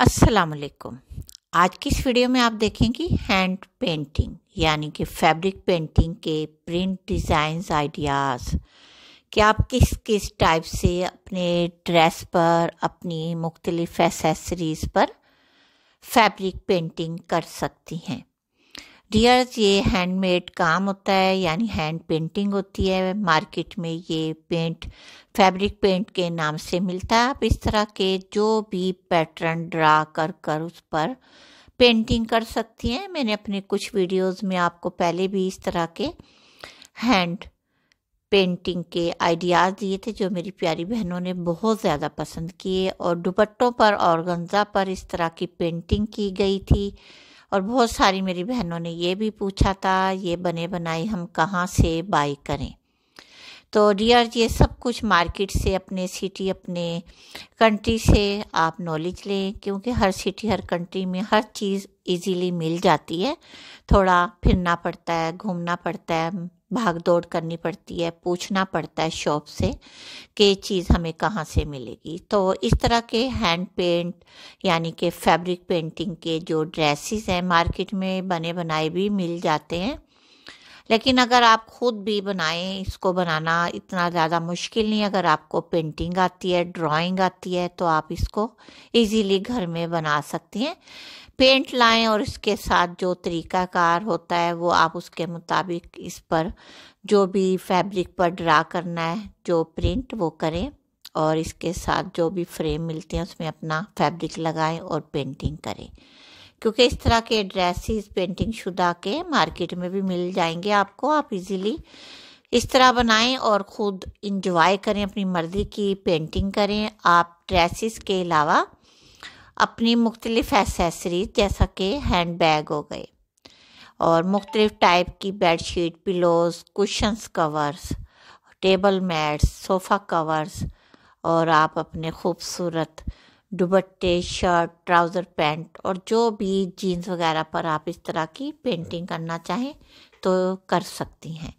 असलकुम आज की इस वीडियो में आप देखेंगे हैंड पेंटिंग यानी कि फैब्रिक पेंटिंग के प्रिंट डिज़ाइंस आइडियाज़ कि आप किस किस टाइप से अपने ड्रेस पर अपनी मुख्तलिफ एसेसरीज़ पर फैब्रिक पेंटिंग कर सकती हैं डियर्स ये हैंडमेड काम होता है यानी हैंड पेंटिंग होती है मार्केट में ये पेंट फैब्रिक पेंट के नाम से मिलता है आप इस तरह के जो भी पैटर्न ड्रा कर कर उस पर पेंटिंग कर सकती हैं मैंने अपने कुछ वीडियोस में आपको पहले भी इस तरह के हैंड पेंटिंग के आइडियाज़ दिए थे जो मेरी प्यारी बहनों ने बहुत ज़्यादा पसंद किए और दुपट्टों पर और गंजा पर इस तरह की पेंटिंग की गई थी और बहुत सारी मेरी बहनों ने ये भी पूछा था ये बने बनाई हम कहाँ से बाई करें तो डियर ये सब कुछ मार्केट से अपने सिटी अपने कंट्री से आप नॉलेज लें क्योंकि हर सिटी हर कंट्री में हर चीज़ इजीली मिल जाती है थोड़ा फिरना पड़ता है घूमना पड़ता है भाग दौड़ करनी पड़ती है पूछना पड़ता है शॉप से कि चीज़ हमें कहाँ से मिलेगी तो इस तरह के हैंड पेंट यानी कि फैब्रिक पेंटिंग के जो ड्रेसेस हैं मार्केट में बने बनाए भी मिल जाते हैं लेकिन अगर आप खुद भी बनाएं इसको बनाना इतना ज़्यादा मुश्किल नहीं अगर आपको पेंटिंग आती है ड्राइंग आती है तो आप इसको इजीली घर में बना सकती हैं पेंट लाएं और इसके साथ जो तरीकाकार होता है वो आप उसके मुताबिक इस पर जो भी फैब्रिक पर ड्रा करना है जो प्रिंट वो करें और इसके साथ जो भी फ्रेम मिलते हैं उसमें अपना फैब्रिक लगाएं और पेंटिंग करें क्योंकि इस तरह के ड्रेसेस पेंटिंग शुदा के मार्केट में भी मिल जाएंगे आपको आप इजीली इस तरह बनाएं और ख़ुद इंजॉय करें अपनी मर्ज़ी की पेंटिंग करें आप ड्रेसेस के अलावा अपनी मुख्तलिफ़ एसेसरीज जैसा कि हैंड बैग हो गए और मुख्तलिफ़ टाइप की bed sheet pillows cushions covers table mats sofa covers और आप अपने खूबसूरत दुबट्टे शर्ट ट्राउज़र पैंट और जो भी जीन्स वगैरह पर आप इस तरह की पेंटिंग करना चाहें तो कर सकती हैं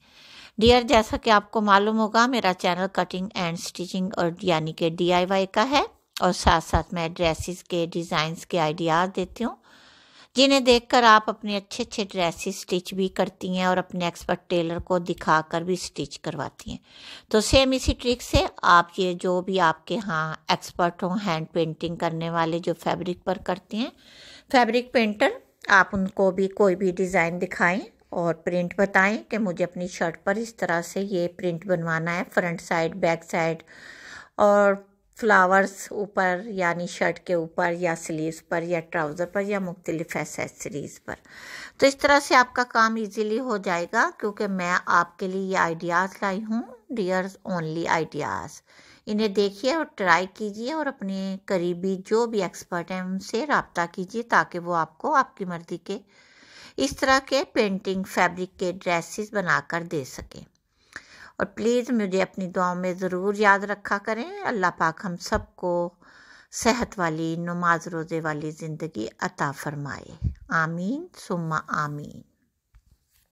डियर जैसा कि आपको मालूम होगा मेरा चैनल कटिंग एंड स्टिचिंग और यानी कि डीआईवाई का है और साथ साथ मैं ड्रेसिस के डिज़ाइंस के आइडियाज़ देती हूँ जिन्हें देखकर आप अपने अच्छे अच्छे ड्रेसेस स्टिच भी करती हैं और अपने एक्सपर्ट टेलर को दिखाकर भी स्टिच करवाती हैं तो सेम इसी ट्रिक से आप ये जो भी आपके यहाँ एक्सपर्ट हों हैंड पेंटिंग करने वाले जो फैब्रिक पर करते हैं फैब्रिक पेंटर आप उनको भी कोई भी डिज़ाइन दिखाएं और प्रिंट बताएं कि मुझे अपनी शर्ट पर इस तरह से ये प्रिंट बनवाना है फ्रंट साइड बैक साइड और फ्लावर्स ऊपर यानी शर्ट के ऊपर या स्लीव्स पर या ट्राउज़र पर या मुख्तलिफ एसेसरीज़ पर तो इस तरह से आपका काम इजीली हो जाएगा क्योंकि मैं आपके लिए ये आइडियाज़ लाई हूँ डियर्स ओनली आइडियाज़ इन्हें देखिए और ट्राई कीजिए और अपने करीबी जो भी एक्सपर्ट हैं उनसे रबता कीजिए ताकि वो आपको आपकी मर्ज़ी के इस तरह के पेंटिंग फैब्रिक के ड्रेसिस बनाकर दे सकें और प्लीज़ मुझे अपनी दुआओं में ज़रूर याद रखा करें अल्लाह पाक हम सबको सेहत वाली नमाज रोज़े वाली ज़िंदगी अता फरमाए आमीन सुम्मा आमीन